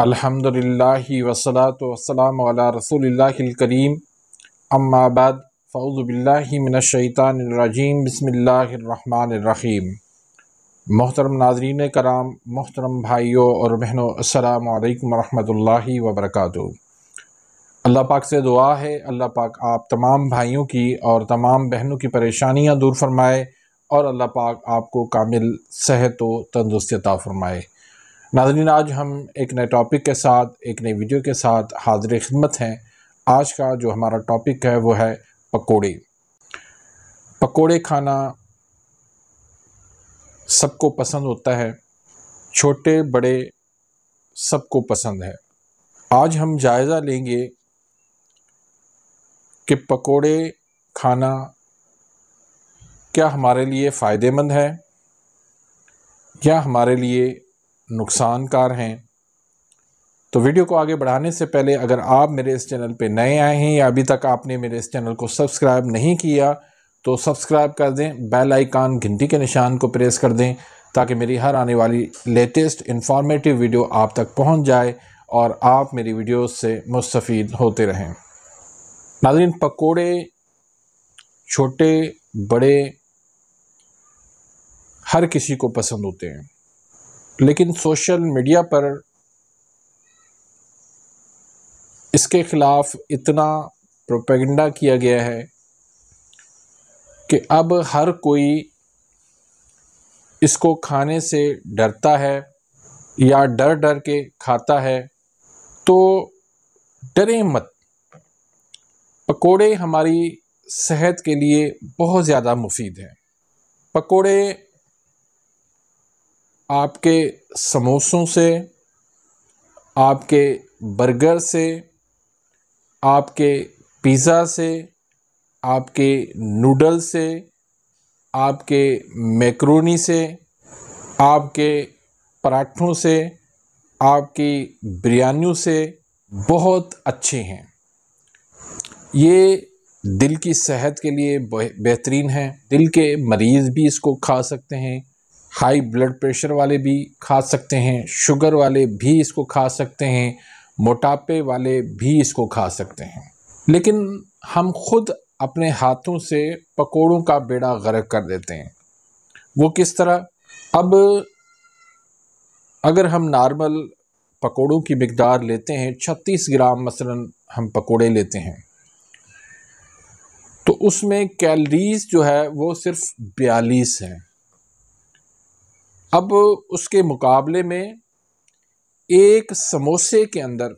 अल्हम्दुलिल्लाहि वसलात वसलाम अला रसूलिल्लाहिल अम्माबाद बिस्मिल्लाहिर रहमानिर रहीम मोहतरम नाजरीन कराम मोहतरम भाइयों और बहनों अस्सलाम वालेकुम रहमतुल्लाहि व बरकातहू अल्लाह पाक से दुआ है अल्लाह पाक आप तमाम भाइयों की और तमाम बहनों की परेशानियाँ दूर फरमाए और अल्लाह पाक आपको कामिल सेहत व तंदुरुस्ती फ़रमाए नाजरीन आज हम एक नए टॉपिक के साथ एक नई वीडियो के साथ हाजिर खिदमत हैं आज का जो हमारा टॉपिक है वो है पकोड़े पकोड़े खाना सबको पसंद होता है छोटे बड़े सबको पसंद है आज हम जायज़ा लेंगे कि पकोड़े खाना क्या हमारे लिए फ़ायदेमंद है या हमारे लिए नुकसानकार हैं तो वीडियो को आगे बढ़ाने से पहले अगर आप मेरे इस चैनल पर नए आए हैं या अभी तक आपने मेरे इस चैनल को सब्सक्राइब नहीं किया तो सब्सक्राइब कर दें बेल आइकान घंटी के निशान को प्रेस कर दें ताकि मेरी हर आने वाली लेटेस्ट इन्फॉर्मेटिव वीडियो आप तक पहुंच जाए और आप मेरी वीडियोस से मुस्तफ़ होते रहें नाजरीन पकोड़े छोटे बड़े हर किसी को पसंद होते हैं लेकिन सोशल मीडिया पर इसके ख़िलाफ़ इतना प्रोपेगेंडा किया गया है कि अब हर कोई इसको खाने से डरता है या डर डर के खाता है तो डरे मत पकोड़े हमारी सेहत के लिए बहुत ज़्यादा मुफीद हैं पकोड़े आपके समोसों से आपके बर्गर से आपके पिज़्ज़ा से आपके नूडल से आपके मैक्रोनी से आपके पराठों से आपकी बिरयानियों से बहुत अच्छे हैं ये दिल की सेहत के लिए बेहतरीन है दिल के मरीज़ भी इसको खा सकते हैं हाई ब्लड प्रेशर वाले भी खा सकते हैं शुगर वाले भी इसको खा सकते हैं मोटापे वाले भी इसको खा सकते हैं लेकिन हम खुद अपने हाथों से पकोड़ों का बेड़ा गर्क कर देते हैं वो किस तरह अब अगर हम नॉर्मल पकोड़ों की मकदार लेते हैं 36 ग्राम मसलन हम पकोड़े लेते हैं तो उसमें कैलरीज जो है वो सिर्फ बयालीस हैं अब उसके मुकाबले में एक समोसे के अंदर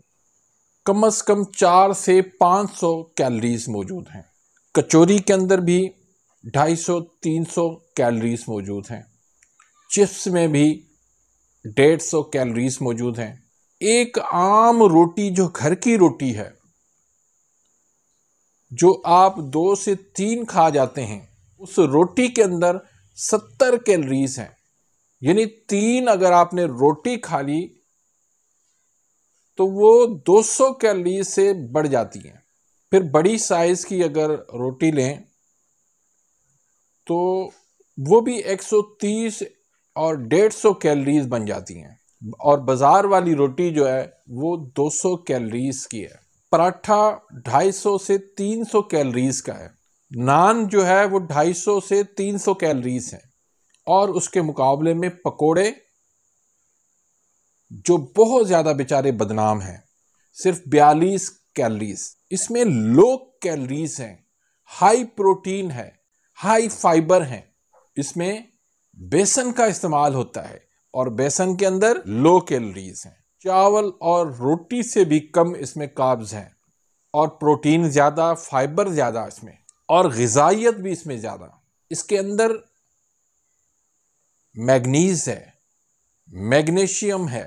कम से कम चार से पाँच सौ कैलरीज मौजूद हैं कचौरी के अंदर भी ढाई सौ तीन सौ कैलरीज मौजूद हैं चिप्स में भी डेढ़ सौ कैलरीज मौजूद हैं एक आम रोटी जो घर की रोटी है जो आप दो से तीन खा जाते हैं उस रोटी के अंदर सत्तर कैलरीज हैं यानी तीन अगर आपने रोटी खा ली तो वो 200 कैलरी से बढ़ जाती हैं फिर बड़ी साइज़ की अगर रोटी लें तो वो भी 130 और 150 कैलरीज बन जाती हैं और बाज़ार वाली रोटी जो है वो 200 कैलरीज की है पराठा 250 से 300 कैलरीज का है नान जो है वो 250 से 300 कैलरीज है और उसके मुकाबले में पकोड़े जो बहुत ज़्यादा बेचारे बदनाम हैं सिर्फ बयालीस कैलरीज इसमें लो कैलरीज हैं हाई प्रोटीन है हाई फाइबर है इसमें बेसन का इस्तेमाल होता है और बेसन के अंदर लो कैलरीज हैं चावल और रोटी से भी कम इसमें काब्ज हैं और प्रोटीन ज़्यादा फाइबर ज़्यादा इसमें और गजाइत भी इसमें ज़्यादा इसके अंदर मैग्नीज है मैग्नीशियम है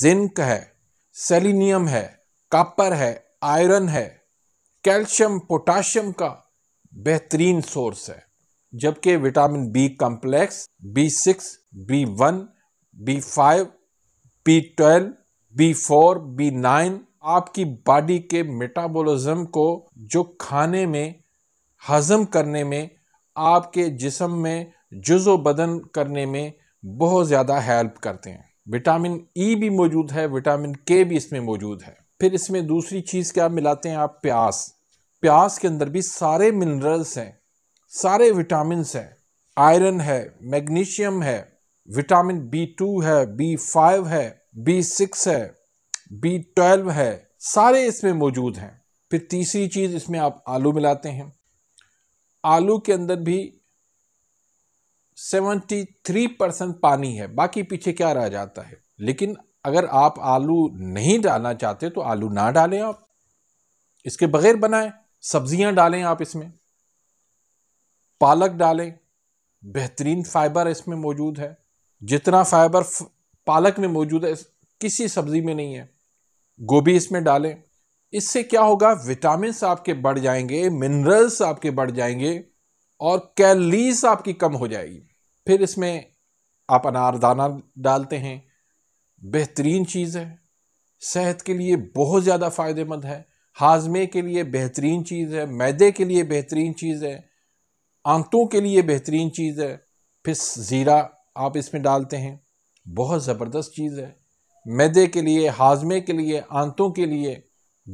जिंक है सेलिनियम है कॉपर है आयरन है कैल्शियम पोटाशियम का बेहतरीन सोर्स है जबकि vitamin B complex B six B one B five B twelve B four B nine आपकी बॉडी के मेटाबॉलिज्म को जो खाने में हजम करने में आपके जिसम में जुज़ो बदन करने में बहुत ज़्यादा हेल्प करते हैं विटामिन ई भी मौजूद है विटामिन के भी इसमें मौजूद है फिर इसमें दूसरी चीज़ क्या मिलाते हैं आप प्यास प्यास के अंदर भी सारे मिनरल्स हैं सारे विटामिन हैं आयरन है मैग्नीशियम है विटामिन बी टू है बी फाइव है बी सिक्स है बी ट्वेल्व है सारे इसमें मौजूद हैं फिर तीसरी चीज़ इसमें आप आलू मिलाते हैं आलू के अंदर भी 73 परसेंट पानी है बाकी पीछे क्या रह जाता है लेकिन अगर आप आलू नहीं डालना चाहते तो आलू ना डालें आप इसके बगैर बनाएं सब्जियां डालें आप इसमें पालक डालें बेहतरीन फाइबर इसमें मौजूद है जितना फाइबर पालक में मौजूद है किसी सब्जी में नहीं है गोभी इसमें डालें इससे क्या होगा विटामिन आपके बढ़ जाएंगे मिनरल्स आपके बढ़ जाएंगे और कैलरीज आपकी कम हो जाएगी फिर इसमें आप अनारदाना डालते हैं बेहतरीन चीज़ है सेहत के लिए बहुत ज़्यादा फ़ायदेमंद है हाजमे के लिए बेहतरीन चीज़ है मैदे के लिए बेहतरीन चीज़ है आंतों के लिए बेहतरीन चीज़ है फिर ज़ीरा आप इसमें डालते हैं बहुत ज़बरदस्त चीज़ है मैदे के लिए हाजमे के लिए आंतों के लिए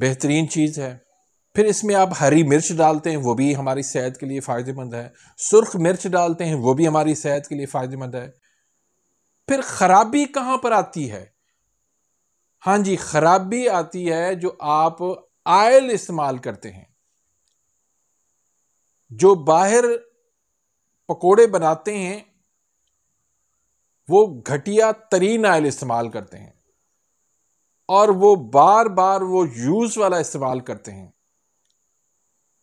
बेहतरीन चीज़ है फिर इसमें आप हरी मिर्च डालते हैं वो भी हमारी सेहत के लिए फ़ायदेमंद है सुर्ख मिर्च डालते हैं वो भी हमारी सेहत के लिए फ़ायदेमंद है फिर ख़राबी कहाँ पर आती है हाँ जी ख़राबी आती है जो आप आयल इस्तेमाल करते हैं जो बाहर पकोड़े बनाते हैं वो घटिया तरीन आयल इस्तेमाल करते हैं और वो बार बार वो यूज़ वाला इस्तेमाल करते हैं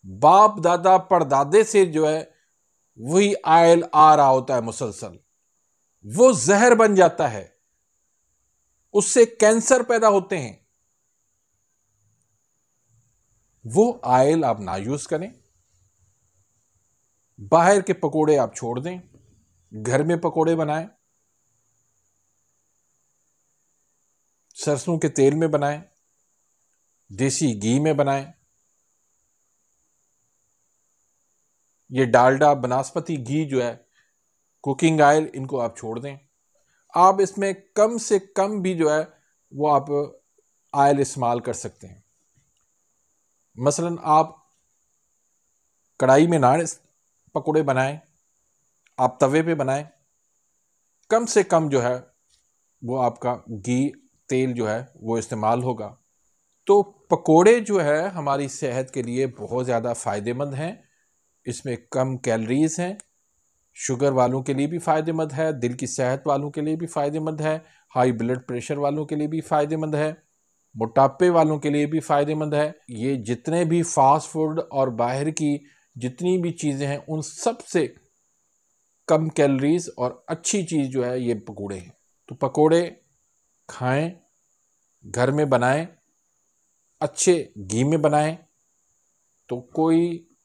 बाप दादा परदादे से जो है वही आयल आ रहा होता है मुसलसल वो जहर बन जाता है उससे कैंसर पैदा होते हैं वो आयल आप ना यूज करें बाहर के पकोड़े आप छोड़ दें घर में पकोड़े बनाएं सरसों के तेल में बनाएं देसी घी में बनाएं ये डालडा बनस्पति घी जो है कुकिंग ऑयल इनको आप छोड़ दें आप इसमें कम से कम भी जो है वो आप आयल इस्तेमाल कर सकते हैं मसलन आप कढ़ाई में ना पकोड़े बनाएं आप तवे पे बनाएं कम से कम जो है वो आपका घी तेल जो है वो इस्तेमाल होगा तो पकोड़े जो है हमारी सेहत के लिए बहुत ज़्यादा फ़ायदेमंद हैं इसमें कम कैलरीज़ हैं शुगर वालों के लिए भी फ़ायदेमंद है दिल की सेहत वालों के लिए भी फ़ायदेमंद है हाई ब्लड प्रेशर वालों के लिए भी फ़ायदेमंद है मोटापे वालों के लिए भी फ़ायदेमंद है ये जितने भी फास्ट फूड और बाहर की जितनी भी चीज़ें हैं उन सब से कम कैलरीज और अच्छी चीज़ जो है ये पकोड़े हैं तो पकोड़े खाएं घर में बनाएं अच्छे घी में बनाएं तो कोई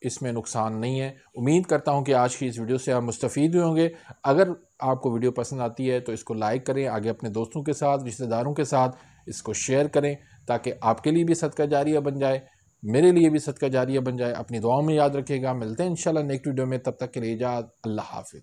इसमें नुकसान नहीं है उम्मीद करता हूँ कि आज की इस वीडियो से आप मुस्तफ़ भी होंगे अगर आपको वीडियो पसंद आती है तो इसको लाइक करें आगे अपने दोस्तों के साथ रिश्तेदारों के साथ इसको शेयर करें ताकि आपके लिए भी सदका जारिया बन जाए मेरे लिए भी सदका जारिया बन जाए अपनी दुआओं में याद रखिएगा मिलते हैं इंशाल्लाह नेक्स्ट वीडियो में तब तक के लिए इजाज़ अल्लाह हाफिज़